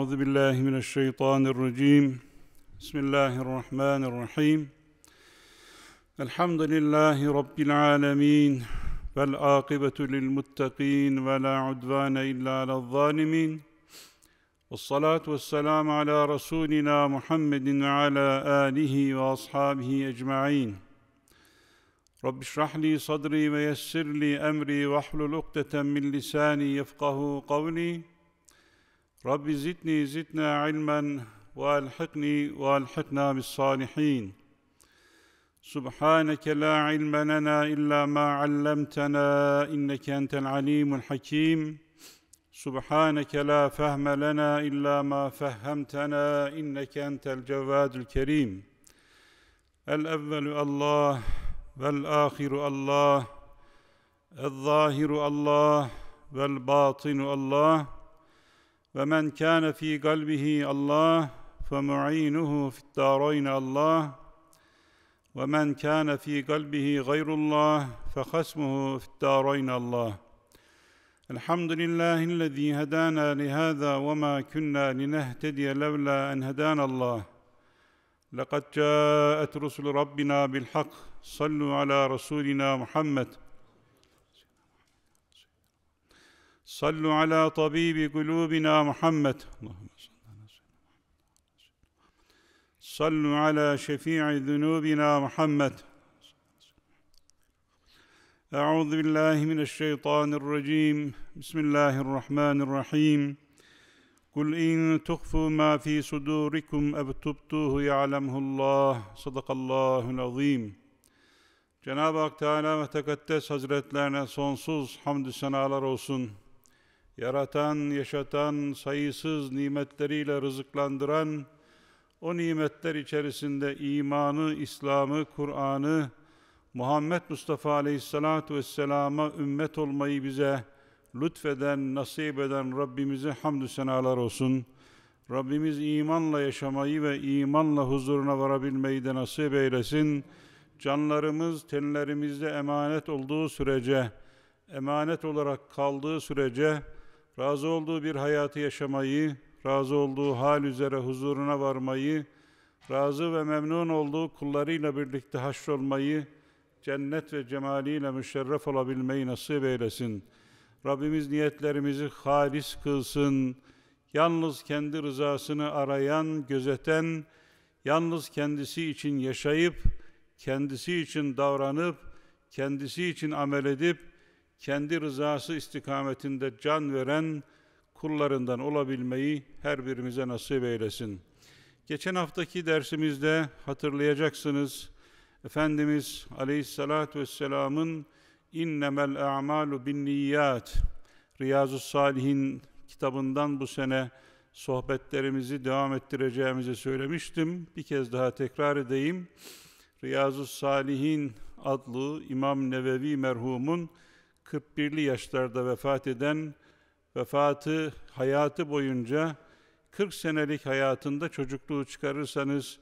أعوذ بالله من الشيطان الرجيم بسم الله الرحمن الرحيم الحمد لله رب العالمين والعاقبة للمتقين ولا عدوان إلا على الظالمين والصلاة والسلام على رسولنا محمد وعلى آله وأصحابه أجمعين رب اشرح لي صدري ويسر لي أمري واحلل عقدة من لساني يفقه قولي رب زدني زدنا علما والحقني والحقنا بالصالحين سبحانك لا علم لنا الا ما علمتنا انك انت العليم الحكيم سبحانك لا فهم لنا الا ما فهمتنا انك انت الجواد الكريم الاول الله والاخر الله الظاهر الله والباطن الله ومن كان في قلبه الله فمعينه في الدارين الله ومن كان في قلبه غير الله فخصمه في الدارين الله الحمد لله الذي هدانا لهذا وما كنا لنهتدي لولا ان هدانا الله لقد جاءت رسل ربنا بالحق صلوا على رسولنا محمد صلوا على طبيب قلوبنا محمد اللهم صل على صلوا على شفيع ذنوبنا محمد أعوذ بالله من الشيطان الرجيم بسم الله الرحمن الرحيم قل إن تخفوا ما في صدوركم أو تبتوه يعلمه الله صدق الله العظيم Cenab-ı Hak Teala ve Tekaddes Hazretlerine sonsuz hamdü senalar olsun yaratan, yaşatan, sayısız nimetleriyle rızıklandıran, o nimetler içerisinde imanı, İslam'ı, Kur'an'ı, Muhammed Mustafa Aleyhisselatü Vesselam'a ümmet olmayı bize lütfeden, nasip eden Rabbimize hamdü senalar olsun. Rabbimiz imanla yaşamayı ve imanla huzuruna varabilmeyi de nasip eylesin. Canlarımız tenlerimizde emanet olduğu sürece, emanet olarak kaldığı sürece, razı olduğu bir hayatı yaşamayı, razı olduğu hal üzere huzuruna varmayı, razı ve memnun olduğu kullarıyla birlikte haşrolmayı, cennet ve cemaliyle müşerref olabilmeyi nasip eylesin. Rabbimiz niyetlerimizi halis kılsın. Yalnız kendi rızasını arayan, gözeten, yalnız kendisi için yaşayıp, kendisi için davranıp, kendisi için amel edip, kendi rızası istikametinde can veren kullarından olabilmeyi her birimize nasip eylesin. Geçen haftaki dersimizde hatırlayacaksınız. Efendimiz Aleyhisselatü Vesselam'ın innemel a'malu bin niyyat Riyazu Salihin kitabından bu sene sohbetlerimizi devam ettireceğimizi söylemiştim. Bir kez daha tekrar edeyim. Riyazu Salihin adlı İmam Nevevi merhumun 41'li yaşlarda vefat eden, vefatı hayatı boyunca 40 senelik hayatında çocukluğu çıkarırsanız,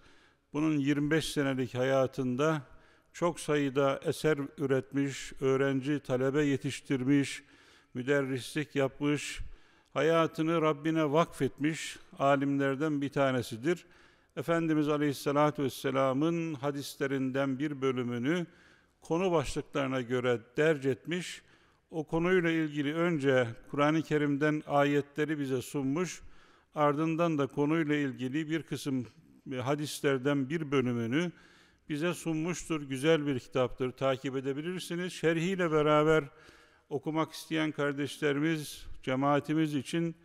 bunun 25 senelik hayatında çok sayıda eser üretmiş, öğrenci, talebe yetiştirmiş, müderrislik yapmış, hayatını Rabbine vakfetmiş alimlerden bir tanesidir. Efendimiz Aleyhisselatü Vesselam'ın hadislerinden bir bölümünü konu başlıklarına göre derc etmiş o konuyla ilgili önce Kur'an-ı Kerim'den ayetleri bize sunmuş, ardından da konuyla ilgili bir kısım e, hadislerden bir bölümünü bize sunmuştur. Güzel bir kitaptır, takip edebilirsiniz. Şerhiyle beraber okumak isteyen kardeşlerimiz, cemaatimiz için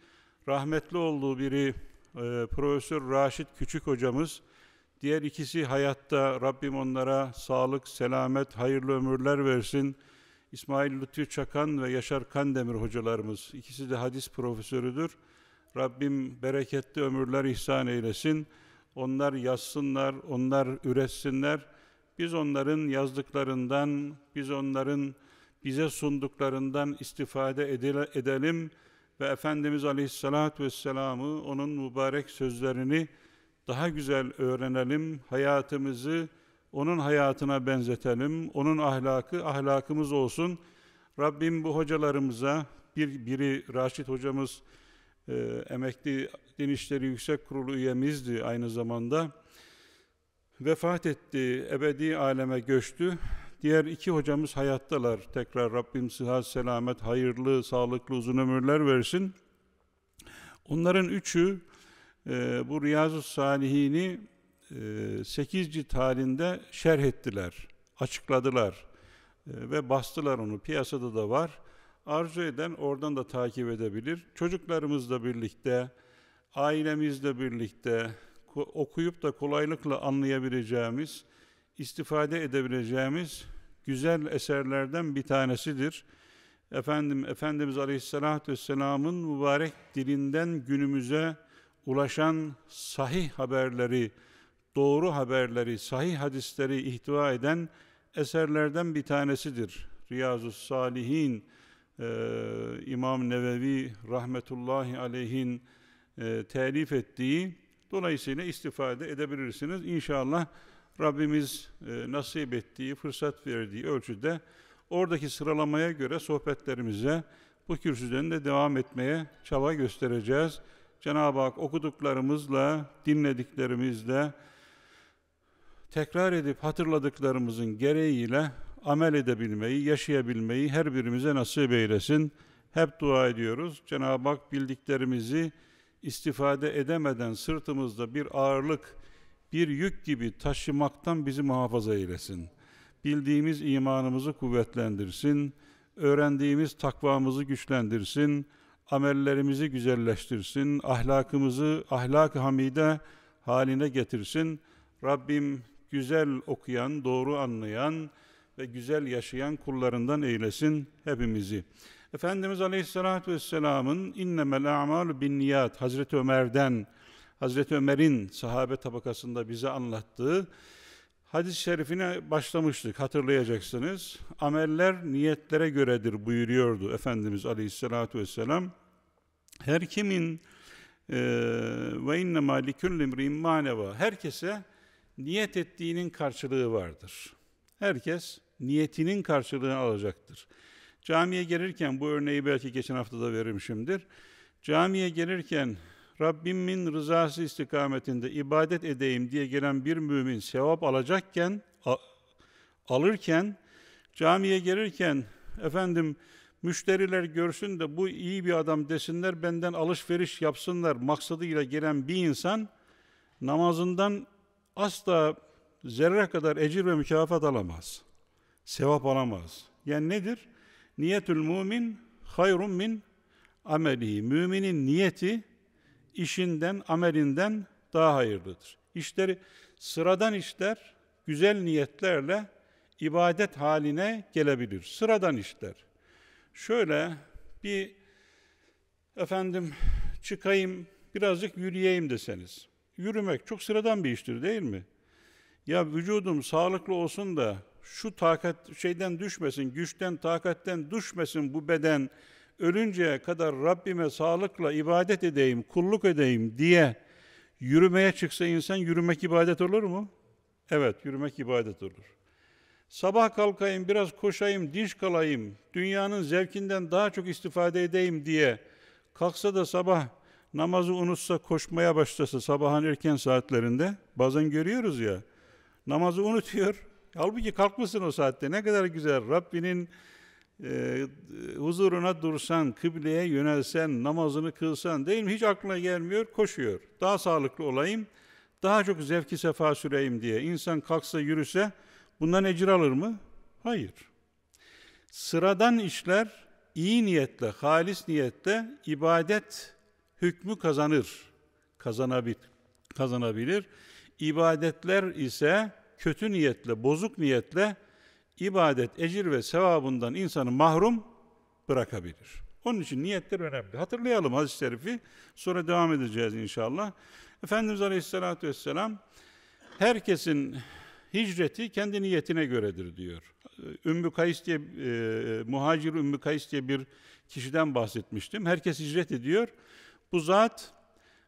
rahmetli olduğu biri e, Profesör Raşit Küçük hocamız. Diğer ikisi hayatta Rabbim onlara sağlık, selamet, hayırlı ömürler versin.'' İsmail Lütfi Çakan ve Yaşar Kandemir hocalarımız. İkisi de hadis profesörüdür. Rabbim bereketli ömürler ihsan eylesin. Onlar yazsınlar, onlar üretsinler. Biz onların yazdıklarından, biz onların bize sunduklarından istifade edelim ve Efendimiz Aleyhisselatü Vesselam'ı, onun mübarek sözlerini daha güzel öğrenelim, hayatımızı, onun hayatına benzetelim, onun ahlakı ahlakımız olsun. Rabbim bu hocalarımıza, bir, biri Raşit hocamız, e, emekli Din İşleri Yüksek Kurulu üyemizdi aynı zamanda. Vefat etti, ebedi aleme göçtü. Diğer iki hocamız hayattalar. Tekrar Rabbim sıhhat, selamet, hayırlı, sağlıklı, uzun ömürler versin. Onların üçü e, bu Riyazu Salihini 8 e, cilt halinde şerh ettiler, açıkladılar e, ve bastılar onu. Piyasada da var. Arzu eden oradan da takip edebilir. Çocuklarımızla birlikte, ailemizle birlikte okuyup da kolaylıkla anlayabileceğimiz, istifade edebileceğimiz güzel eserlerden bir tanesidir. Efendim Efendimiz Aleyhisselatü Vesselam'ın mübarek dilinden günümüze ulaşan sahih haberleri, doğru haberleri, sahih hadisleri ihtiva eden eserlerden bir tanesidir. Riyazu Salihin, e, İmam Nevevi rahmetullahi aleyhin e, telif ettiği, dolayısıyla istifade edebilirsiniz. İnşallah Rabbimiz e, nasip ettiği, fırsat verdiği ölçüde oradaki sıralamaya göre sohbetlerimize bu kürsüden de devam etmeye çaba göstereceğiz. Cenab-ı Hak okuduklarımızla, dinlediklerimizle, tekrar edip hatırladıklarımızın gereğiyle amel edebilmeyi, yaşayabilmeyi her birimize nasip eylesin. Hep dua ediyoruz. Cenab-ı Hak bildiklerimizi istifade edemeden sırtımızda bir ağırlık, bir yük gibi taşımaktan bizi muhafaza eylesin. Bildiğimiz imanımızı kuvvetlendirsin, öğrendiğimiz takvamızı güçlendirsin, amellerimizi güzelleştirsin, ahlakımızı ahlak-ı hamide haline getirsin. Rabbim güzel okuyan, doğru anlayan ve güzel yaşayan kullarından eylesin hepimizi. Efendimiz Aleyhisselatü Vesselam'ın innemel a'malu bin niyat Hazreti Ömer'den, Hazreti Ömer'in sahabe tabakasında bize anlattığı hadis-i şerifine başlamıştık hatırlayacaksınız. Ameller niyetlere göredir buyuruyordu Efendimiz Aleyhisselatü Vesselam. Her kimin ve innemâ liküllimri'in maneva herkese niyet ettiğinin karşılığı vardır. Herkes niyetinin karşılığını alacaktır. Camiye gelirken bu örneği belki geçen hafta da vermişimdir. Camiye gelirken Rabbimin rızası istikametinde ibadet edeyim diye gelen bir mümin sevap alacakken alırken camiye gelirken efendim müşteriler görsün de bu iyi bir adam desinler benden alışveriş yapsınlar maksadıyla gelen bir insan namazından asla zerre kadar ecir ve mükafat alamaz. Sevap alamaz. Yani nedir? Niyetül mümin hayrun min ameli. Müminin niyeti işinden, amelinden daha hayırlıdır. İşleri sıradan işler, güzel niyetlerle ibadet haline gelebilir. Sıradan işler. Şöyle bir efendim çıkayım birazcık yürüyeyim deseniz Yürümek çok sıradan bir iştir değil mi? Ya vücudum sağlıklı olsun da şu takat şeyden düşmesin, güçten, takatten düşmesin bu beden. Ölünceye kadar Rabbime sağlıkla ibadet edeyim, kulluk edeyim diye yürümeye çıksa insan yürümek ibadet olur mu? Evet, yürümek ibadet olur. Sabah kalkayım, biraz koşayım, diş kalayım, dünyanın zevkinden daha çok istifade edeyim diye kalksa da sabah namazı unutsa, koşmaya başlasa sabahın erken saatlerinde bazen görüyoruz ya, namazı unutuyor. Halbuki kalkmışsın o saatte ne kadar güzel Rabbinin e, huzuruna dursan, kıbleye yönelsen, namazını kılsan değil mi? Hiç aklına gelmiyor, koşuyor. Daha sağlıklı olayım, daha çok zevki sefa süreyim diye. insan kalksa yürüse bundan ecir alır mı? Hayır. Sıradan işler iyi niyetle, halis niyetle ibadet hükmü kazanır, kazanabilir. kazanabilir. İbadetler ise kötü niyetle, bozuk niyetle ibadet, ecir ve sevabından insanı mahrum bırakabilir. Onun için niyetler önemli. Hatırlayalım hadis-i şerifi. Sonra devam edeceğiz inşallah. Efendimiz Aleyhisselatü Vesselam herkesin hicreti kendi niyetine göredir diyor. Ümmü Kays diye, e, e muhacir Ümmü Kays diye bir kişiden bahsetmiştim. Herkes hicret ediyor. Bu zat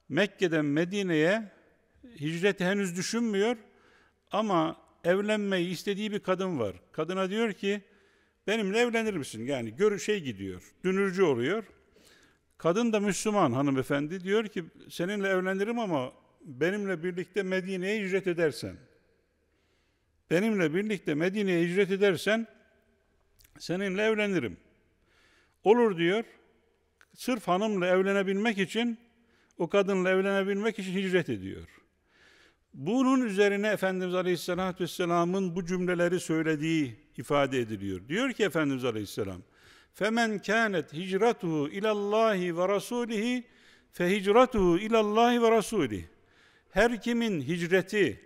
Mekke'den Medine'ye hicreti henüz düşünmüyor ama evlenmeyi istediği bir kadın var. Kadına diyor ki benimle evlenir misin? Yani görü şey gidiyor, dünürcü oluyor. Kadın da Müslüman hanımefendi diyor ki seninle evlenirim ama benimle birlikte Medine'ye hicret edersen. Benimle birlikte Medine'ye hicret edersen seninle evlenirim. Olur diyor sırf hanımla evlenebilmek için, o kadınla evlenebilmek için hicret ediyor. Bunun üzerine Efendimiz Aleyhisselatü Vesselam'ın bu cümleleri söylediği ifade ediliyor. Diyor ki Efendimiz Aleyhisselam, فَمَنْ كَانَتْ هِجْرَتُهُ اِلَى اللّٰهِ وَرَسُولِهِ فَهِجْرَتُهُ اِلَى اللّٰهِ وَرَسُولِهِ Her kimin hicreti,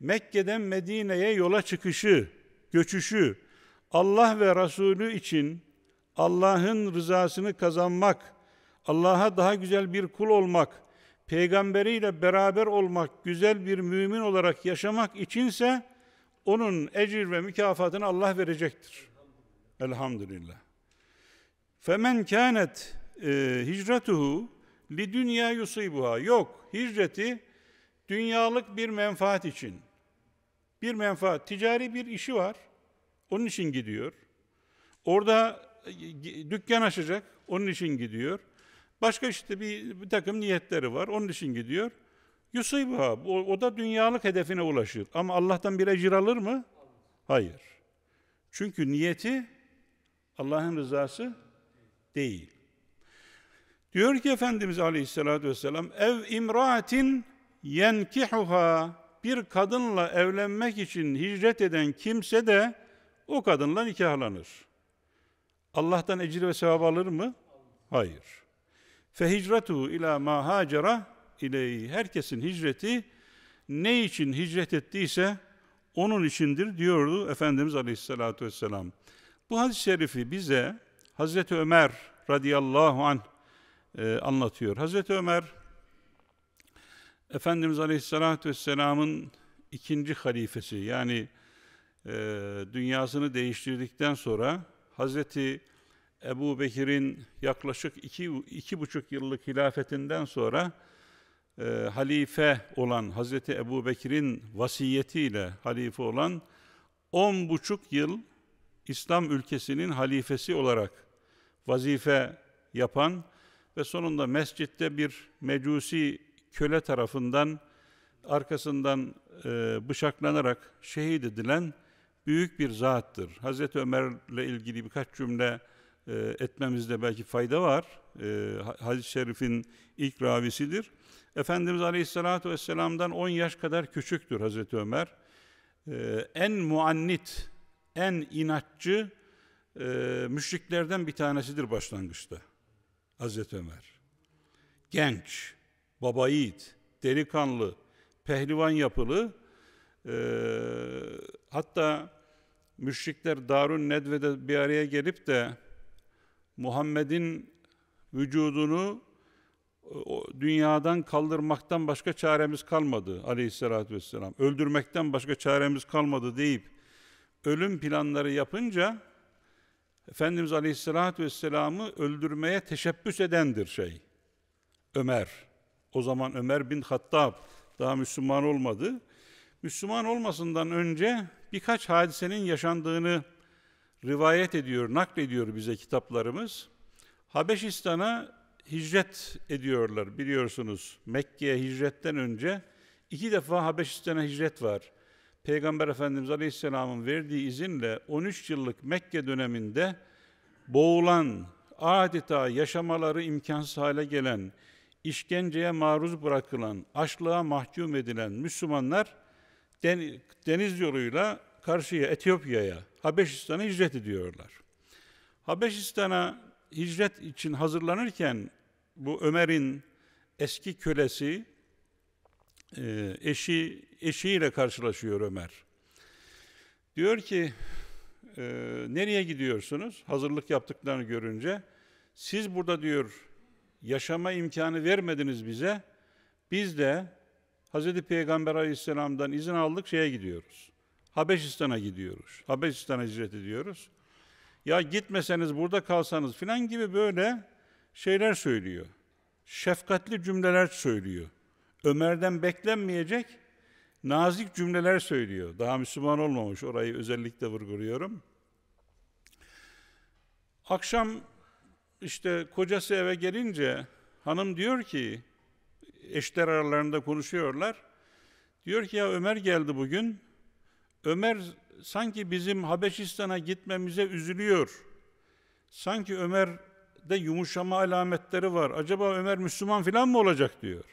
Mekke'den Medine'ye yola çıkışı, göçüşü, Allah ve Resulü için Allah'ın rızasını kazanmak, Allah'a daha güzel bir kul olmak, peygamberiyle beraber olmak, güzel bir mümin olarak yaşamak içinse onun ecir ve mükafatını Allah verecektir. Elhamdülillah. Femen kânet e, hicretuhu li dünya yusibuha. Yok, hicreti dünyalık bir menfaat için. Bir menfaat, ticari bir işi var. Onun için gidiyor. Orada e, dükkan açacak, onun için gidiyor. Başka işte bir, bir takım niyetleri var, onun için gidiyor. Yusibuha, o, o da dünyalık hedefine ulaşır. Ama Allah'tan bir ecir alır mı? Hayır. Çünkü niyeti Allah'ın rızası değil. Diyor ki Efendimiz Aleyhisselatü Vesselam, ev imraatin yenkihuha, bir kadınla evlenmek için hicret eden kimse de o kadınla nikahlanır. Allah'tan ecir ve sevap alır mı? Hayır. Fehicratu ila ma hacera ileyhi. Herkesin hicreti ne için hicret ettiyse onun içindir diyordu Efendimiz Aleyhisselatü Vesselam. Bu hadis-i şerifi bize Hazreti Ömer radıyallahu anh e, anlatıyor. Hazreti Ömer Efendimiz Aleyhisselatü Vesselam'ın ikinci halifesi yani e, dünyasını değiştirdikten sonra Hazreti Ebu Bekir'in yaklaşık iki, iki buçuk yıllık hilafetinden sonra e, halife olan Hazreti Ebu Bekir'in vasiyetiyle halife olan on buçuk yıl İslam ülkesinin halifesi olarak vazife yapan ve sonunda mescitte bir mecusi köle tarafından arkasından e, bıçaklanarak şehit edilen büyük bir zattır. Hazreti Ömer'le ilgili birkaç cümle e, etmemizde belki fayda var. E, Hadis-i Şerif'in ilk ravisidir. Efendimiz Aleyhisselatü Vesselam'dan 10 yaş kadar küçüktür Hazreti Ömer. E, en muannit, en inatçı e, müşriklerden bir tanesidir başlangıçta Hazreti Ömer. Genç, baba yiğit, delikanlı, pehlivan yapılı, e, hatta müşrikler Darun Nedve'de bir araya gelip de Muhammed'in vücudunu e, dünyadan kaldırmaktan başka çaremiz kalmadı aleyhissalatü vesselam. Öldürmekten başka çaremiz kalmadı deyip ölüm planları yapınca Efendimiz aleyhissalatü vesselamı öldürmeye teşebbüs edendir şey. Ömer. O zaman Ömer bin Hattab daha Müslüman olmadı. Müslüman olmasından önce birkaç hadisenin yaşandığını rivayet ediyor, naklediyor bize kitaplarımız. Habeşistan'a hicret ediyorlar biliyorsunuz. Mekke'ye hicretten önce iki defa Habeşistan'a hicret var. Peygamber Efendimiz Aleyhisselam'ın verdiği izinle 13 yıllık Mekke döneminde boğulan, adeta yaşamaları imkansız hale gelen, işkenceye maruz bırakılan, açlığa mahkum edilen Müslümanlar deniz yoluyla karşıya Etiyopya'ya, Habeşistan'a hicret ediyorlar. Habeşistan'a hicret için hazırlanırken bu Ömer'in eski kölesi e, eşi eşiyle karşılaşıyor Ömer. Diyor ki e, nereye gidiyorsunuz? Hazırlık yaptıklarını görünce siz burada diyor yaşama imkanı vermediniz bize. Biz de Hazreti Peygamber Aleyhisselam'dan izin aldık şeye gidiyoruz. Habeşistan'a gidiyoruz. Habeşistan'a hicret ediyoruz. Ya gitmeseniz burada kalsanız filan gibi böyle şeyler söylüyor. Şefkatli cümleler söylüyor. Ömer'den beklenmeyecek nazik cümleler söylüyor. Daha Müslüman olmamış orayı özellikle vurguluyorum. Akşam işte kocası eve gelince hanım diyor ki eşler aralarında konuşuyorlar. Diyor ki ya Ömer geldi bugün Ömer sanki bizim Habeşistan'a gitmemize üzülüyor. Sanki Ömer'de yumuşama alametleri var. Acaba Ömer Müslüman filan mı olacak diyor.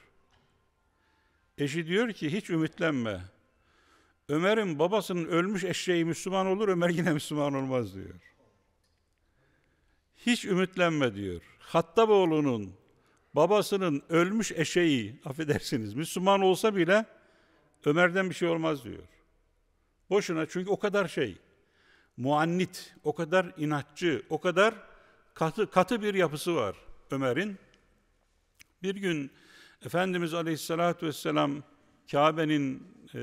Eşi diyor ki hiç ümitlenme. Ömer'in babasının ölmüş eşeği Müslüman olur, Ömer yine Müslüman olmaz diyor. Hiç ümitlenme diyor. Hatta oğlunun babasının ölmüş eşeği, affedersiniz, Müslüman olsa bile Ömer'den bir şey olmaz diyor. Boşuna çünkü o kadar şey, muannit, o kadar inatçı, o kadar katı, katı bir yapısı var Ömer'in. Bir gün Efendimiz Aleyhisselatü Vesselam Kabe'nin e,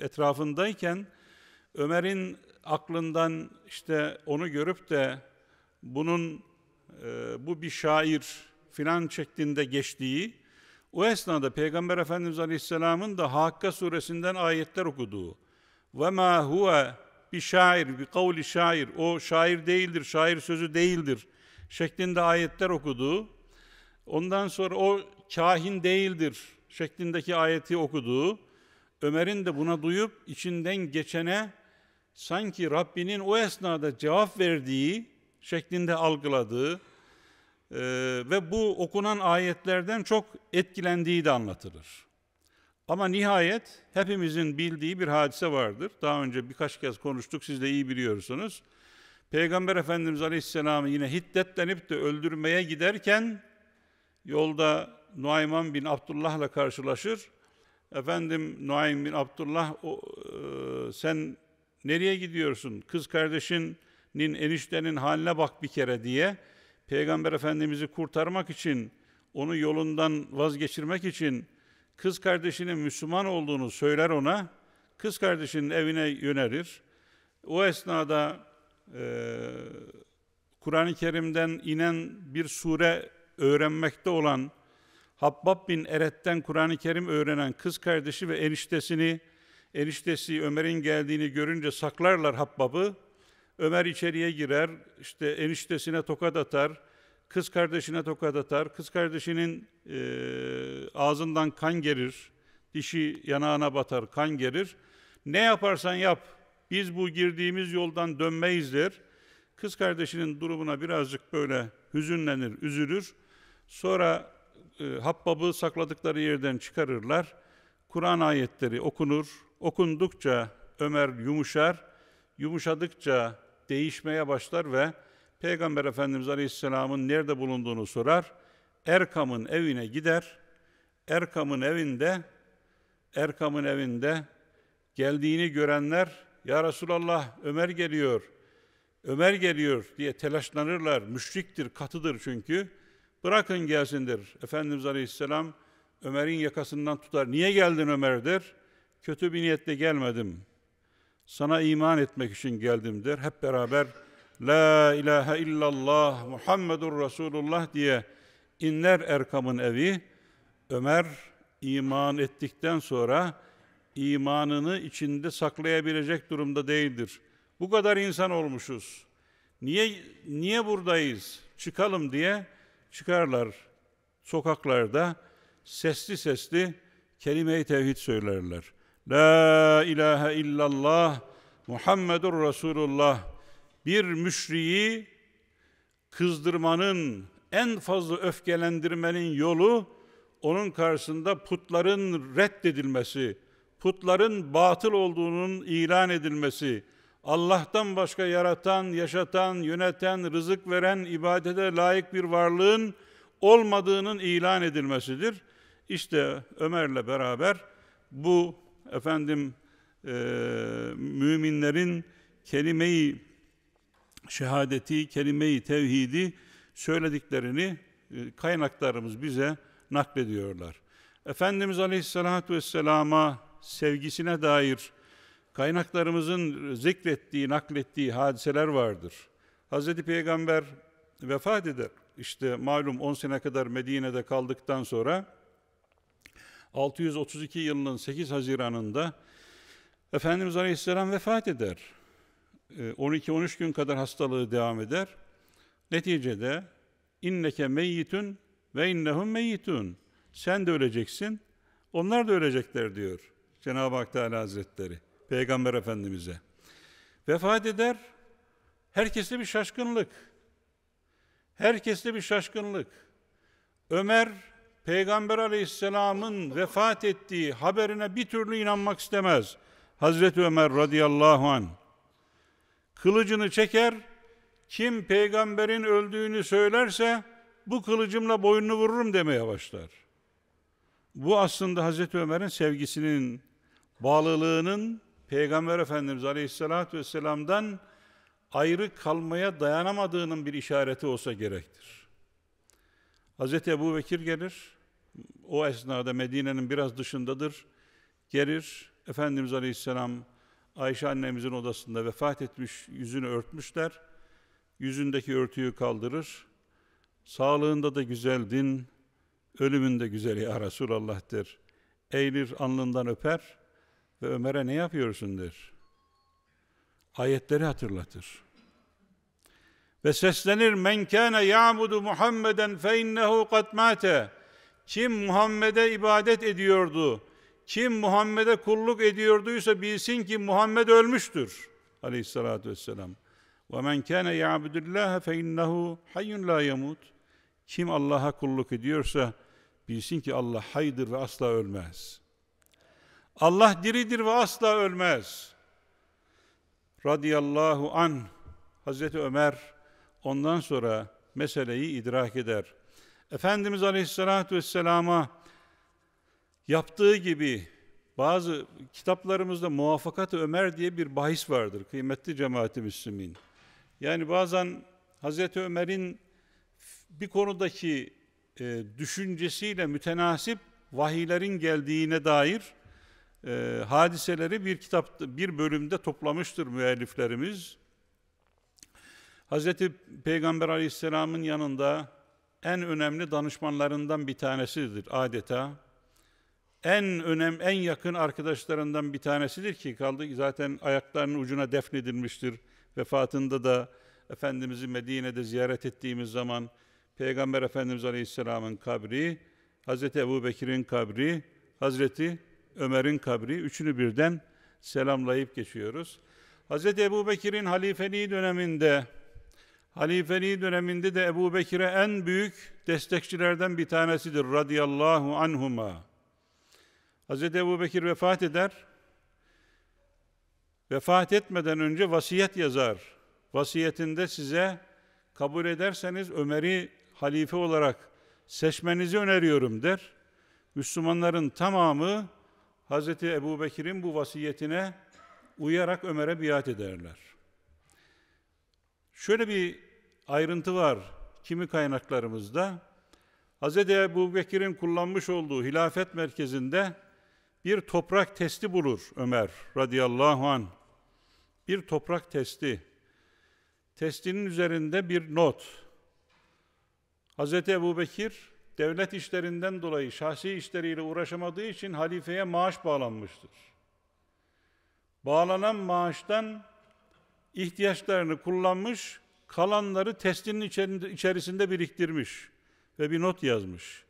etrafındayken Ömer'in aklından işte onu görüp de bunun e, bu bir şair filan şeklinde geçtiği o esnada Peygamber Efendimiz Aleyhisselam'ın da Hakka suresinden ayetler okuduğu ve ma huve bir şair, bir kavli şair. O şair değildir, şair sözü değildir şeklinde ayetler okuduğu. Ondan sonra o kahin değildir şeklindeki ayeti okuduğu. Ömer'in de buna duyup içinden geçene sanki Rabbinin o esnada cevap verdiği şeklinde algıladığı e, ee, ve bu okunan ayetlerden çok etkilendiği de anlatılır. Ama nihayet hepimizin bildiği bir hadise vardır. Daha önce birkaç kez konuştuk, siz de iyi biliyorsunuz. Peygamber Efendimiz Aleyhisselam'ı yine hiddetlenip de öldürmeye giderken yolda Nuayman bin Abdullah'la karşılaşır. Efendim Nuaym bin Abdullah o, e, sen nereye gidiyorsun? Kız kardeşinin, eniştenin haline bak bir kere diye Peygamber Efendimiz'i kurtarmak için, onu yolundan vazgeçirmek için kız kardeşinin Müslüman olduğunu söyler ona, kız kardeşinin evine yönelir. O esnada e, Kur'an-ı Kerim'den inen bir sure öğrenmekte olan Habbab bin Eret'ten Kur'an-ı Kerim öğrenen kız kardeşi ve eniştesini, eniştesi Ömer'in geldiğini görünce saklarlar Habbab'ı. Ömer içeriye girer, işte eniştesine tokat atar, kız kardeşine tokat atar, kız kardeşinin e, ağzından kan gelir, dişi yanağına batar, kan gelir. Ne yaparsan yap, biz bu girdiğimiz yoldan dönmeyiz der. Kız kardeşinin durumuna birazcık böyle hüzünlenir, üzülür. Sonra e, habbabı sakladıkları yerden çıkarırlar. Kur'an ayetleri okunur. Okundukça Ömer yumuşar, yumuşadıkça değişmeye başlar ve Peygamber Efendimiz Aleyhisselam'ın nerede bulunduğunu sorar. Erkam'ın evine gider. Erkam'ın evinde Erkam'ın evinde geldiğini görenler ya Resulallah Ömer geliyor. Ömer geliyor diye telaşlanırlar. Müşriktir, katıdır çünkü. Bırakın gelsindir. Efendimiz Aleyhisselam Ömer'in yakasından tutar. Niye geldin Ömerdir? Kötü bir niyetle gelmedim. Sana iman etmek için geldimdir. Hep beraber La ilahe illallah Muhammedur Resulullah diye inler Erkam'ın evi. Ömer iman ettikten sonra imanını içinde saklayabilecek durumda değildir. Bu kadar insan olmuşuz. Niye niye buradayız? Çıkalım diye çıkarlar sokaklarda sesli sesli kelime-i tevhid söylerler. La ilahe illallah Muhammedur Resulullah bir müşriyi kızdırmanın, en fazla öfkelendirmenin yolu onun karşısında putların reddedilmesi, putların batıl olduğunun ilan edilmesi, Allah'tan başka yaratan, yaşatan, yöneten, rızık veren, ibadete layık bir varlığın olmadığının ilan edilmesidir. İşte Ömer'le beraber bu efendim e, müminlerin kelimeyi şehadeti, kelime-i tevhidi söylediklerini e, kaynaklarımız bize naklediyorlar. Efendimiz Aleyhisselatü Vesselam'a sevgisine dair kaynaklarımızın zikrettiği, naklettiği hadiseler vardır. Hz. Peygamber vefat eder. İşte malum 10 sene kadar Medine'de kaldıktan sonra 632 yılının 8 Haziran'ında Efendimiz Aleyhisselam vefat eder. 12-13 e, gün kadar hastalığı devam eder. Neticede inneke meyyitun ve innehum meyyitun. Sen de öleceksin, onlar da ölecekler diyor Cenab-ı Hak Teala Hazretleri Peygamber Efendimiz'e. Vefat eder, herkeste bir şaşkınlık. Herkeste bir şaşkınlık. Ömer Peygamber Aleyhisselam'ın vefat ettiği haberine bir türlü inanmak istemez. Hazreti Ömer radıyallahu anh kılıcını çeker, kim peygamberin öldüğünü söylerse bu kılıcımla boynunu vururum demeye başlar. Bu aslında Hazreti Ömer'in sevgisinin, bağlılığının Peygamber Efendimiz Aleyhisselatü Vesselam'dan ayrı kalmaya dayanamadığının bir işareti olsa gerektir. Hazreti Ebu Bekir gelir, o esnada Medine'nin biraz dışındadır, gelir, Efendimiz Aleyhisselam Ayşe annemizin odasında vefat etmiş, yüzünü örtmüşler. Yüzündeki örtüyü kaldırır. Sağlığında da güzel din, ölümünde güzel ya Resulallah der. Eğilir alnından öper ve Ömer'e ne yapıyorsun der. Ayetleri hatırlatır. Ve seslenir men kana ya'budu Muhammeden fe innehu kad mate. Kim Muhammed'e ibadet ediyordu? kim Muhammed'e kulluk ediyorduysa bilsin ki Muhammed ölmüştür. Aleyhissalatü vesselam. Ve men kana ya'budullaha fe innehu hayyun la yamut. Kim Allah'a kulluk ediyorsa bilsin ki Allah haydır ve asla ölmez. Allah diridir ve asla ölmez. Radiyallahu an Hazreti Ömer ondan sonra meseleyi idrak eder. Efendimiz Aleyhisselatü Vesselam'a yaptığı gibi bazı kitaplarımızda muvaffakat Ömer diye bir bahis vardır kıymetli cemaati müslümin. Yani bazen Hazreti Ömer'in bir konudaki e, düşüncesiyle mütenasip vahiylerin geldiğine dair e, hadiseleri bir kitap bir bölümde toplamıştır müelliflerimiz. Hazreti Peygamber Aleyhisselam'ın yanında en önemli danışmanlarından bir tanesidir adeta en önem en yakın arkadaşlarından bir tanesidir ki kaldı zaten ayaklarının ucuna defnedilmiştir. Vefatında da Efendimiz'i Medine'de ziyaret ettiğimiz zaman Peygamber Efendimiz Aleyhisselam'ın kabri, Hazreti Ebu Bekir'in kabri, Hazreti Ömer'in kabri, üçünü birden selamlayıp geçiyoruz. Hazreti Ebu Bekir'in halifeliği döneminde, halifeliği döneminde de Ebu Bekir'e en büyük destekçilerden bir tanesidir radıyallahu anhuma. Hazreti Ebu Bekir vefat eder. Vefat etmeden önce vasiyet yazar. Vasiyetinde size kabul ederseniz Ömer'i halife olarak seçmenizi öneriyorum der. Müslümanların tamamı Hazreti Ebu Bekir'in bu vasiyetine uyarak Ömer'e biat ederler. Şöyle bir ayrıntı var kimi kaynaklarımızda. Hazreti Ebu Bekir'in kullanmış olduğu hilafet merkezinde bir toprak testi bulur Ömer radıyallahu an. Bir toprak testi. Testinin üzerinde bir not. Hz. Ebu Bekir devlet işlerinden dolayı şahsi işleriyle uğraşamadığı için halifeye maaş bağlanmıştır. Bağlanan maaştan ihtiyaçlarını kullanmış, kalanları testinin içerisinde biriktirmiş ve bir not yazmış.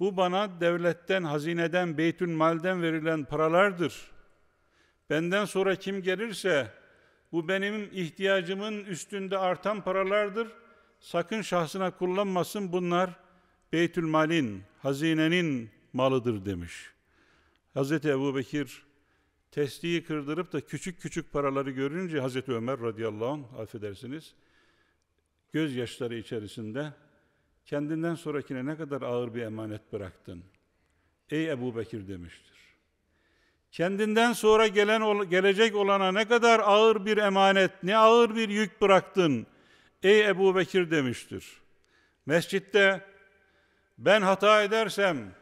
Bu bana devletten, hazineden, beytül malden verilen paralardır. Benden sonra kim gelirse bu benim ihtiyacımın üstünde artan paralardır. Sakın şahsına kullanmasın bunlar beytül malin, hazinenin malıdır demiş. Hz. Ebu Bekir testiyi kırdırıp da küçük küçük paraları görünce Hz. Ömer radıyallahu anh affedersiniz gözyaşları içerisinde kendinden sonrakine ne kadar ağır bir emanet bıraktın. Ey Ebu Bekir demiştir. Kendinden sonra gelen gelecek olana ne kadar ağır bir emanet, ne ağır bir yük bıraktın. Ey Ebu Bekir demiştir. Mescitte ben hata edersem,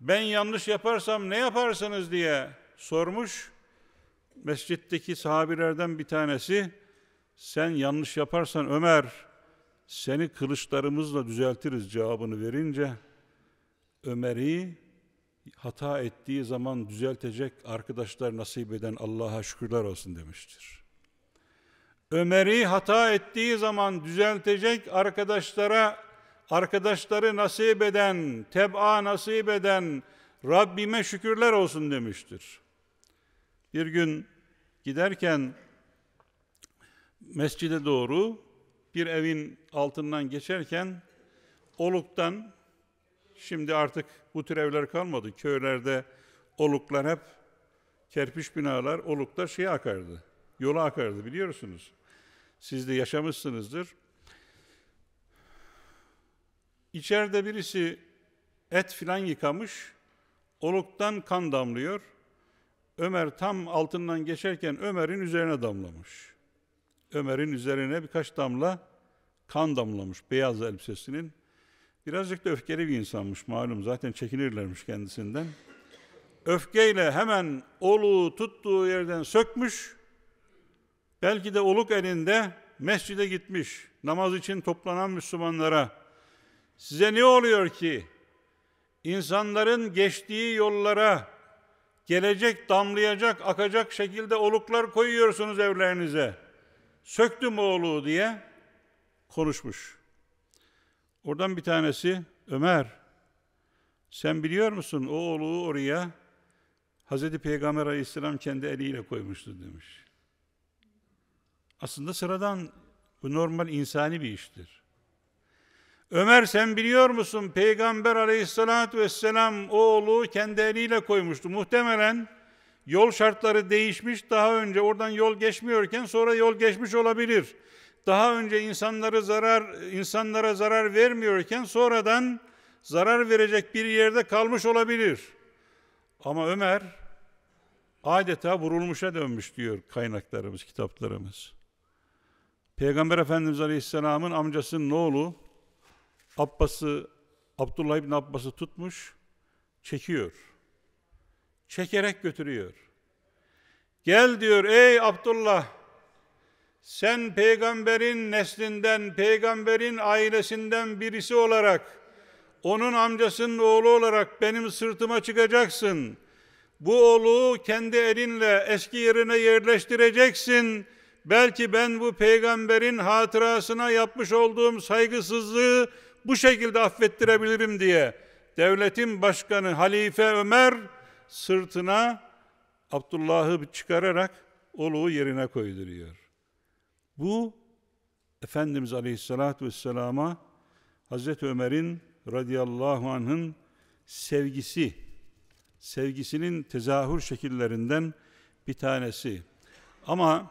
ben yanlış yaparsam ne yaparsınız diye sormuş. Mescitteki sahabilerden bir tanesi, sen yanlış yaparsan Ömer, seni kılıçlarımızla düzeltiriz cevabını verince Ömer'i hata ettiği zaman düzeltecek arkadaşlar nasip eden Allah'a şükürler olsun demiştir. Ömer'i hata ettiği zaman düzeltecek arkadaşlara arkadaşları nasip eden, teb'a nasip eden Rabbime şükürler olsun demiştir. Bir gün giderken mescide doğru bir evin altından geçerken oluktan şimdi artık bu tür evler kalmadı. Köylerde oluklar hep kerpiç binalar oluklar şeye akardı. Yola akardı biliyorsunuz. Siz de yaşamışsınızdır. İçeride birisi et filan yıkamış. Oluktan kan damlıyor. Ömer tam altından geçerken Ömer'in üzerine damlamış. Ömer'in üzerine birkaç damla kan damlamış beyaz elbisesinin. Birazcık da öfkeli bir insanmış malum zaten çekinirlermiş kendisinden. Öfkeyle hemen oluğu tuttuğu yerden sökmüş. Belki de oluk elinde mescide gitmiş. Namaz için toplanan Müslümanlara size ne oluyor ki insanların geçtiği yollara gelecek, damlayacak, akacak şekilde oluklar koyuyorsunuz evlerinize söktüm oğlu diye konuşmuş. Oradan bir tanesi Ömer sen biliyor musun o oğlu oraya Hazreti Peygamber Aleyhisselam kendi eliyle koymuştu demiş. Aslında sıradan bu normal insani bir iştir. Ömer sen biliyor musun Peygamber Aleyhisselatü vesselam oğlu kendi eliyle koymuştu. Muhtemelen Yol şartları değişmiş, daha önce oradan yol geçmiyorken sonra yol geçmiş olabilir. Daha önce insanları zarar insanlara zarar vermiyorken sonradan zarar verecek bir yerde kalmış olabilir. Ama Ömer adeta vurulmuşa dönmüş diyor kaynaklarımız, kitaplarımız. Peygamber Efendimiz Aleyhisselam'ın amcasının oğlu Abbas'ı, Abdullah İbni Abbas'ı tutmuş, çekiyor çekerek götürüyor. Gel diyor ey Abdullah sen peygamberin neslinden, peygamberin ailesinden birisi olarak, onun amcasının oğlu olarak benim sırtıma çıkacaksın. Bu oğlu kendi elinle eski yerine yerleştireceksin. Belki ben bu peygamberin hatırasına yapmış olduğum saygısızlığı bu şekilde affettirebilirim diye devletin başkanı Halife Ömer sırtına Abdullah'ı çıkararak oluğu yerine koyduruyor. Bu Efendimiz Aleyhisselatü Vesselam'a Hazreti Ömer'in radıyallahu anh'ın sevgisi, sevgisinin tezahür şekillerinden bir tanesi. Ama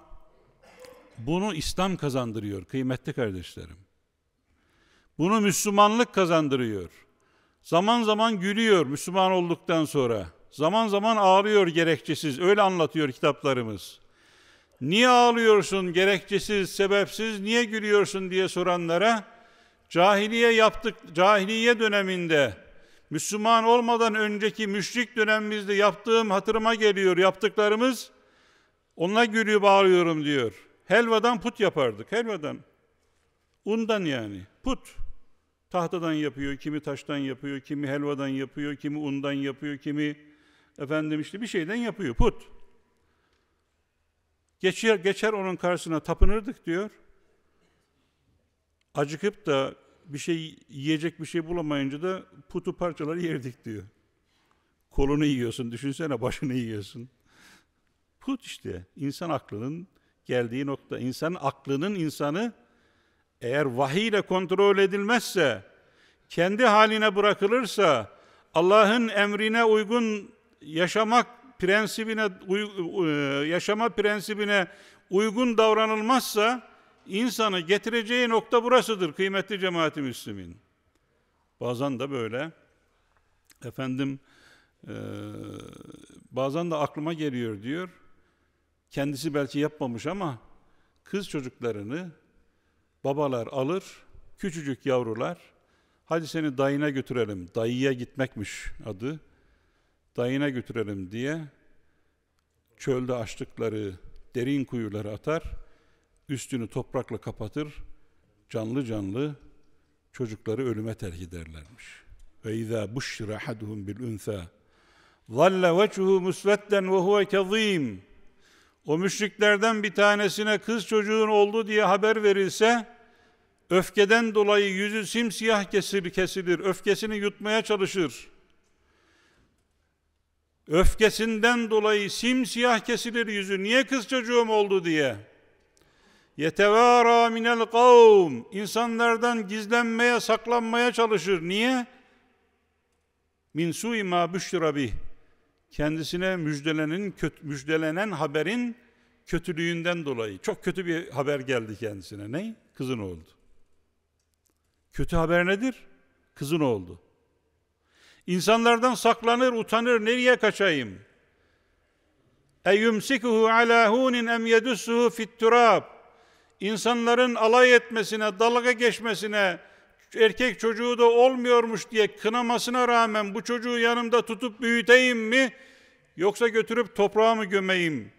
bunu İslam kazandırıyor kıymetli kardeşlerim. Bunu Müslümanlık kazandırıyor. Zaman zaman gülüyor Müslüman olduktan sonra. Zaman zaman ağlıyor gerekçesiz. Öyle anlatıyor kitaplarımız. Niye ağlıyorsun gerekçesiz, sebepsiz? Niye gülüyorsun diye soranlara cahiliye yaptık, cahiliye döneminde Müslüman olmadan önceki müşrik dönemimizde yaptığım hatırıma geliyor yaptıklarımız. Onunla gülüp ağlıyorum diyor. Helvadan put yapardık. Helvadan. Undan yani. Put. Tahtadan yapıyor, kimi taştan yapıyor, kimi helvadan yapıyor, kimi undan yapıyor, kimi Efendim işte bir şeyden yapıyor. Put. Geçer, geçer onun karşısına tapınırdık diyor. Acıkıp da bir şey yiyecek bir şey bulamayınca da putu parçaları yerdik diyor. Kolunu yiyorsun düşünsene başını yiyorsun. Put işte insan aklının geldiği nokta. İnsan aklının insanı eğer vahiy ile kontrol edilmezse, kendi haline bırakılırsa, Allah'ın emrine uygun yaşamak prensibine e, yaşama prensibine uygun davranılmazsa insanı getireceği nokta burasıdır kıymetli cemaati Müslümin. Bazen de böyle efendim e, bazen de aklıma geliyor diyor. Kendisi belki yapmamış ama kız çocuklarını babalar alır, küçücük yavrular hadi seni dayına götürelim. Dayıya gitmekmiş adı dayına götürelim diye çölde açtıkları derin kuyuları atar, üstünü toprakla kapatır, canlı canlı çocukları ölüme terk ederlermiş. Ve izâ buşşira haduhum bil ünsâ zalle veçhu müsvedden ve huve kezîm o müşriklerden bir tanesine kız çocuğun oldu diye haber verilse öfkeden dolayı yüzü simsiyah kesilir, kesilir öfkesini yutmaya çalışır. Öfkesinden dolayı simsiyah kesilir yüzü. Niye kız çocuğum oldu diye. Yetevara minel kavm. İnsanlardan gizlenmeye, saklanmaya çalışır. Niye? Min su'i ma büşra bih. Kendisine müjdelenin, müjdelenen haberin kötülüğünden dolayı. Çok kötü bir haber geldi kendisine. Ne? Kızın oldu. Kötü haber nedir? Kızın oldu. İnsanlardan saklanır, utanır, nereye kaçayım? E yumsikuhu ala hunin em yedussuhu fit turab. İnsanların alay etmesine, dalga geçmesine, erkek çocuğu da olmuyormuş diye kınamasına rağmen bu çocuğu yanımda tutup büyüteyim mi yoksa götürüp toprağa mı gömeyim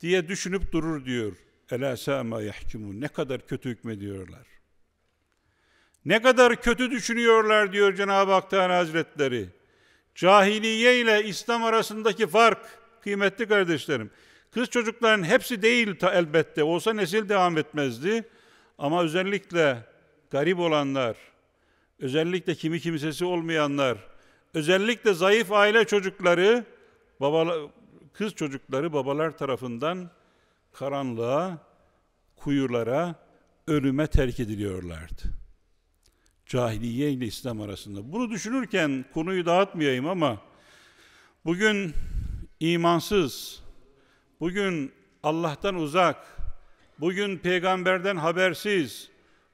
diye düşünüp durur diyor. Ela sema yahkimun. Ne kadar kötü hükmediyorlar. Ne kadar kötü düşünüyorlar diyor Cenab-ı Hak Teala Hazretleri. Cahiliye ile İslam arasındaki fark kıymetli kardeşlerim. Kız çocukların hepsi değil elbette. Olsa nesil devam etmezdi. Ama özellikle garip olanlar, özellikle kimi kimsesi olmayanlar, özellikle zayıf aile çocukları, baba, kız çocukları babalar tarafından karanlığa, kuyulara, ölüme terk ediliyorlardı. Cahiliye ile İslam arasında. Bunu düşünürken konuyu dağıtmayayım ama bugün imansız, bugün Allah'tan uzak, bugün peygamberden habersiz,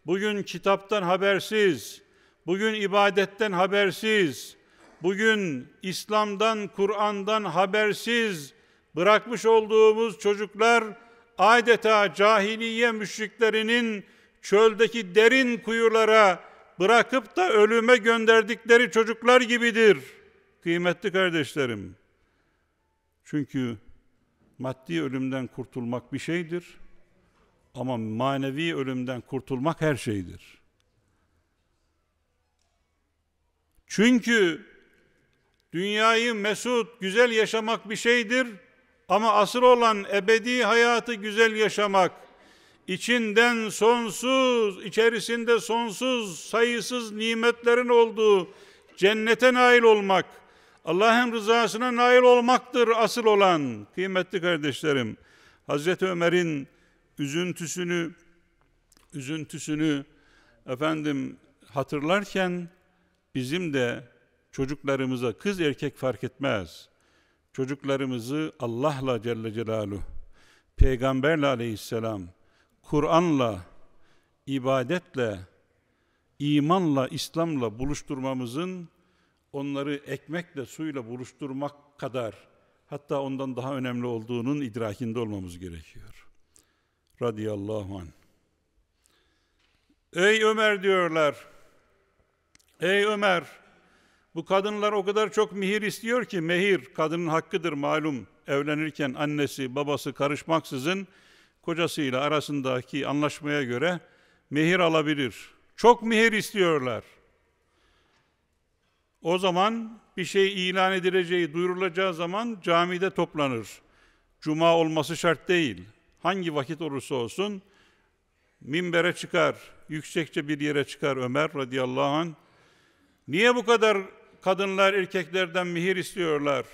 bugün kitaptan habersiz, bugün ibadetten habersiz, bugün İslam'dan, Kur'an'dan habersiz bırakmış olduğumuz çocuklar adeta cahiliye müşriklerinin çöldeki derin kuyulara bırakıp da ölüme gönderdikleri çocuklar gibidir. Kıymetli kardeşlerim. Çünkü maddi ölümden kurtulmak bir şeydir ama manevi ölümden kurtulmak her şeydir. Çünkü dünyayı mesut, güzel yaşamak bir şeydir ama asıl olan ebedi hayatı güzel yaşamak, içinden sonsuz, içerisinde sonsuz, sayısız nimetlerin olduğu cennete nail olmak, Allah'ın rızasına nail olmaktır asıl olan. Kıymetli kardeşlerim, Hazreti Ömer'in üzüntüsünü, üzüntüsünü efendim hatırlarken bizim de çocuklarımıza kız erkek fark etmez. Çocuklarımızı Allah'la Celle Celaluhu, Peygamberle aleyhisselam, Kur'an'la, ibadetle, imanla, İslam'la buluşturmamızın onları ekmekle, suyla buluşturmak kadar hatta ondan daha önemli olduğunun idrakinde olmamız gerekiyor. Radiyallahu anh. Ey Ömer diyorlar. Ey Ömer. Bu kadınlar o kadar çok mihir istiyor ki mehir kadının hakkıdır malum. Evlenirken annesi, babası karışmaksızın kocasıyla arasındaki anlaşmaya göre mehir alabilir. Çok mehir istiyorlar. O zaman bir şey ilan edileceği, duyurulacağı zaman camide toplanır. Cuma olması şart değil. Hangi vakit olursa olsun minbere çıkar, yüksekçe bir yere çıkar Ömer radıyallahu anh. Niye bu kadar kadınlar erkeklerden mihir istiyorlar?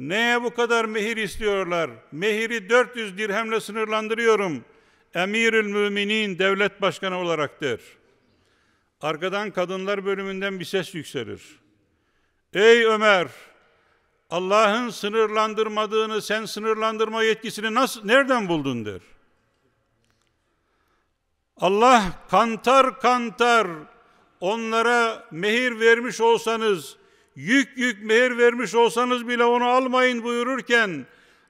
Neye bu kadar mehir istiyorlar? Mehiri 400 dirhemle sınırlandırıyorum. Emirül Müminin devlet başkanı olarak der. Arkadan kadınlar bölümünden bir ses yükselir. Ey Ömer! Allah'ın sınırlandırmadığını sen sınırlandırma yetkisini nasıl nereden buldun der. Allah kantar kantar onlara mehir vermiş olsanız yük yük mehir vermiş olsanız bile onu almayın buyururken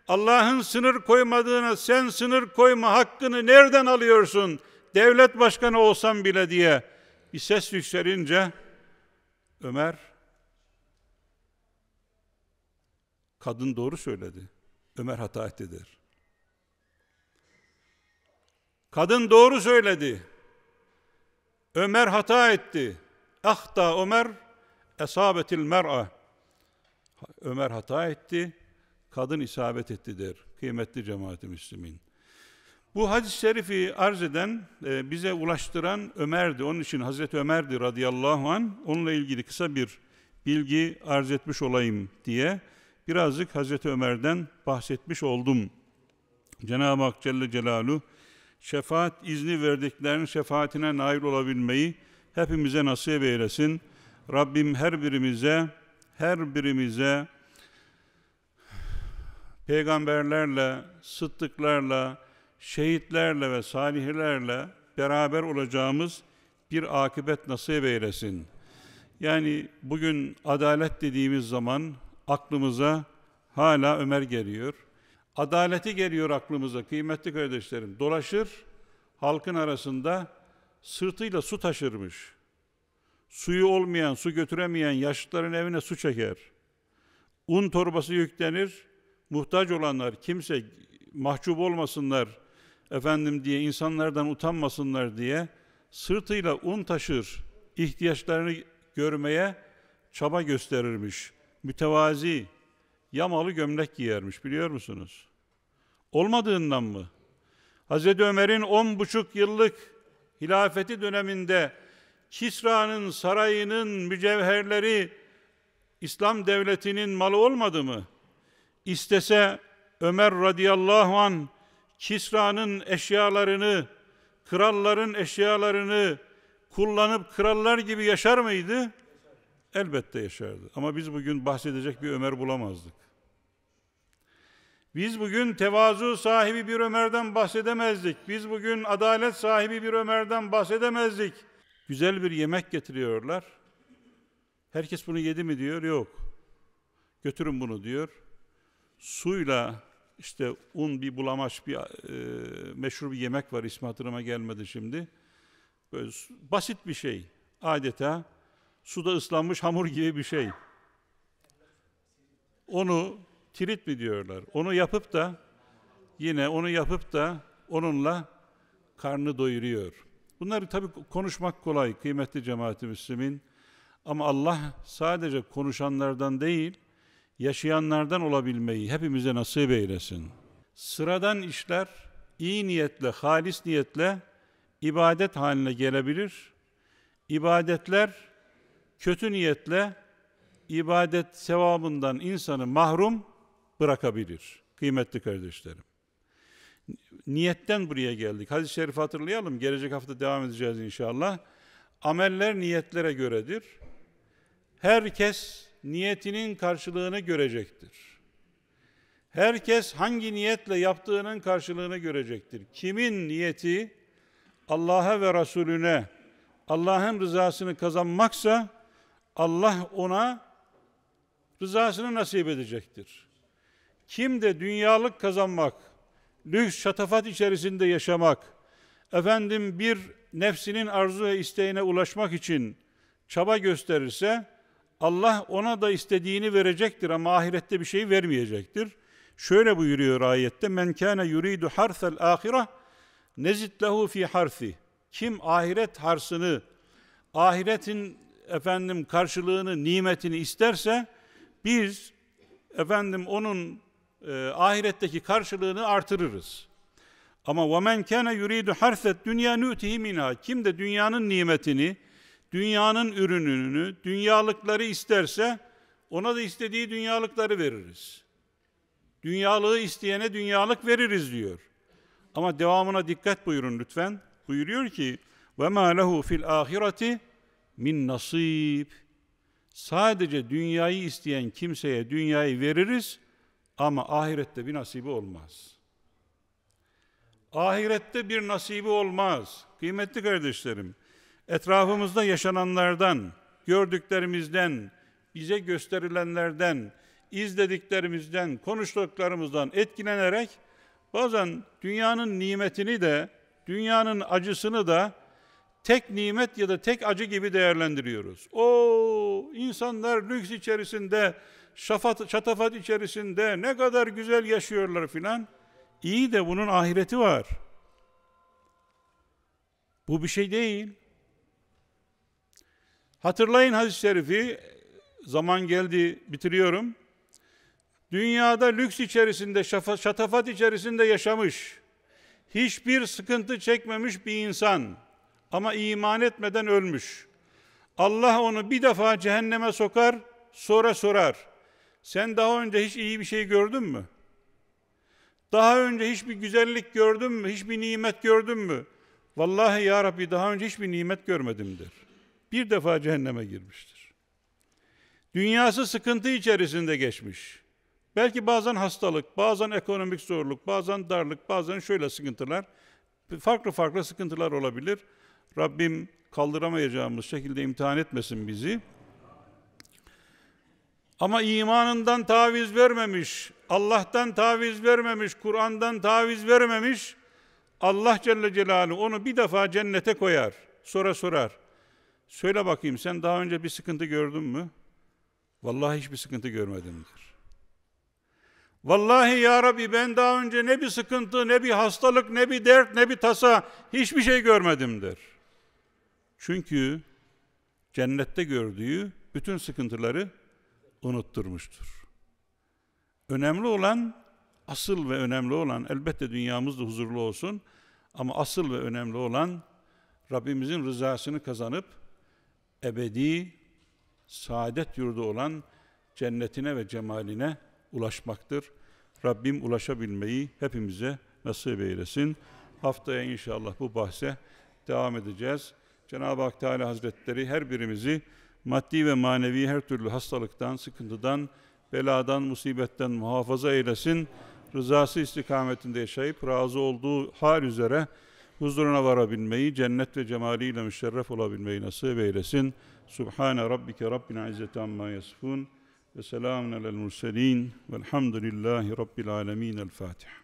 Allah'ın sınır koymadığına sen sınır koyma hakkını nereden alıyorsun? Devlet başkanı olsam bile diye bir ses yükselince Ömer kadın doğru söyledi. Ömer hata etti der. Kadın doğru söyledi. Ömer hata etti. Ahta Ömer esabetil mer'a Ömer hata etti, kadın isabet etti der kıymetli cemaati müslümin. Bu hadis-i şerifi arz eden, e, bize ulaştıran Ömer'di. Onun için Hazreti Ömer'di radıyallahu an. Onunla ilgili kısa bir bilgi arz etmiş olayım diye birazcık Hazreti Ömer'den bahsetmiş oldum. Cenab-ı Hak Celle Celalu şefaat izni verdiklerinin şefaatine nail olabilmeyi hepimize nasip eylesin. Rabbim her birimize, her birimize peygamberlerle, sıddıklarla, şehitlerle ve salihlerle beraber olacağımız bir akıbet nasip eylesin. Yani bugün adalet dediğimiz zaman aklımıza hala Ömer geliyor. Adaleti geliyor aklımıza kıymetli kardeşlerim. Dolaşır halkın arasında sırtıyla su taşırmış. Suyu olmayan, su götüremeyen yaşlıların evine su çeker. Un torbası yüklenir. Muhtaç olanlar kimse mahcup olmasınlar efendim diye insanlardan utanmasınlar diye sırtıyla un taşır. ihtiyaçlarını görmeye çaba gösterirmiş. Mütevazi, yamalı gömlek giyermiş biliyor musunuz? Olmadığından mı? Hazreti Ömer'in on buçuk yıllık hilafeti döneminde Kisra'nın sarayının mücevherleri İslam devletinin malı olmadı mı? İstese Ömer radıyallahu an Kisra'nın eşyalarını, kralların eşyalarını kullanıp krallar gibi yaşar mıydı? Elbette yaşardı. Ama biz bugün bahsedecek bir Ömer bulamazdık. Biz bugün tevazu sahibi bir Ömer'den bahsedemezdik. Biz bugün adalet sahibi bir Ömer'den bahsedemezdik. Güzel bir yemek getiriyorlar. Herkes bunu yedi mi diyor? Yok. Götürün bunu diyor. Suyla işte un bir bulamaç bir e, meşhur bir yemek var ismi hatırıma gelmedi şimdi. Böyle basit bir şey. Adeta suda ıslanmış hamur gibi bir şey. Onu tirit mi diyorlar? Onu yapıp da yine onu yapıp da onunla karnı doyuruyor. Bunları tabii konuşmak kolay kıymetli cemaati müslimin. Ama Allah sadece konuşanlardan değil, yaşayanlardan olabilmeyi hepimize nasip eylesin. Sıradan işler iyi niyetle, halis niyetle ibadet haline gelebilir. İbadetler kötü niyetle ibadet sevabından insanı mahrum bırakabilir. Kıymetli kardeşlerim niyetten buraya geldik. Hadis-i şerifi hatırlayalım. Gelecek hafta devam edeceğiz inşallah. Ameller niyetlere göredir. Herkes niyetinin karşılığını görecektir. Herkes hangi niyetle yaptığının karşılığını görecektir. Kimin niyeti Allah'a ve Resulüne Allah'ın rızasını kazanmaksa Allah ona rızasını nasip edecektir. Kim de dünyalık kazanmak, lüks şatafat içerisinde yaşamak, efendim bir nefsinin arzu ve isteğine ulaşmak için çaba gösterirse Allah ona da istediğini verecektir ama ahirette bir şey vermeyecektir. Şöyle buyuruyor ayette men kana yuridu harsel ahireh nezit lehu fi harfi. Kim ahiret harsını ahiretin efendim karşılığını, nimetini isterse biz efendim onun e, ahiretteki karşılığını artırırız. Ama وَمَنْ كَانَ يُرِيدُ حَرْثَ dünya نُؤْتِهِ مِنْهَا Kim de dünyanın nimetini, dünyanın ürününü, dünyalıkları isterse ona da istediği dünyalıkları veririz. Dünyalığı isteyene dünyalık veririz diyor. Ama devamına dikkat buyurun lütfen. Buyuruyor ki وَمَا لَهُ فِي الْآخِرَةِ min nasip. Sadece dünyayı isteyen kimseye dünyayı veririz ama ahirette bir nasibi olmaz. Ahirette bir nasibi olmaz. Kıymetli kardeşlerim, etrafımızda yaşananlardan, gördüklerimizden, bize gösterilenlerden, izlediklerimizden, konuştuklarımızdan etkilenerek bazen dünyanın nimetini de, dünyanın acısını da tek nimet ya da tek acı gibi değerlendiriyoruz. O insanlar lüks içerisinde şafat, şatafat içerisinde ne kadar güzel yaşıyorlar filan. İyi de bunun ahireti var. Bu bir şey değil. Hatırlayın hadis-i şerifi, zaman geldi bitiriyorum. Dünyada lüks içerisinde, şafa, şatafat içerisinde yaşamış, hiçbir sıkıntı çekmemiş bir insan ama iman etmeden ölmüş. Allah onu bir defa cehenneme sokar, sonra sorar. Sen daha önce hiç iyi bir şey gördün mü? Daha önce hiçbir güzellik gördün mü? Hiçbir nimet gördün mü? Vallahi ya Rabbi daha önce hiçbir nimet görmedimdir. Bir defa cehenneme girmiştir. Dünyası sıkıntı içerisinde geçmiş. Belki bazen hastalık, bazen ekonomik zorluk, bazen darlık, bazen şöyle sıkıntılar. Farklı farklı sıkıntılar olabilir. Rabbim kaldıramayacağımız şekilde imtihan etmesin bizi. Ama imanından taviz vermemiş, Allah'tan taviz vermemiş, Kur'an'dan taviz vermemiş. Allah Celle Celaluhu onu bir defa cennete koyar. Sonra sorar. Söyle bakayım sen daha önce bir sıkıntı gördün mü? Vallahi hiçbir sıkıntı görmedim der. Vallahi ya Rabbi ben daha önce ne bir sıkıntı, ne bir hastalık, ne bir dert, ne bir tasa hiçbir şey görmedim der. Çünkü cennette gördüğü bütün sıkıntıları unutturmuştur. Önemli olan, asıl ve önemli olan, elbette dünyamız da huzurlu olsun ama asıl ve önemli olan Rabbimizin rızasını kazanıp ebedi saadet yurdu olan cennetine ve cemaline ulaşmaktır. Rabbim ulaşabilmeyi hepimize nasip eylesin. Haftaya inşallah bu bahse devam edeceğiz. Cenab-ı Hak Teala Hazretleri her birimizi maddi ve manevi her türlü hastalıktan, sıkıntıdan, beladan, musibetten muhafaza eylesin. Rızası istikametinde yaşayıp razı olduğu hal üzere huzuruna varabilmeyi, cennet ve cemaliyle müşerref olabilmeyi nasip eylesin. Subhane rabbike rabbil izzeti amma yasifun ve selamun alel murselin velhamdülillahi rabbil alemin. El Fatiha.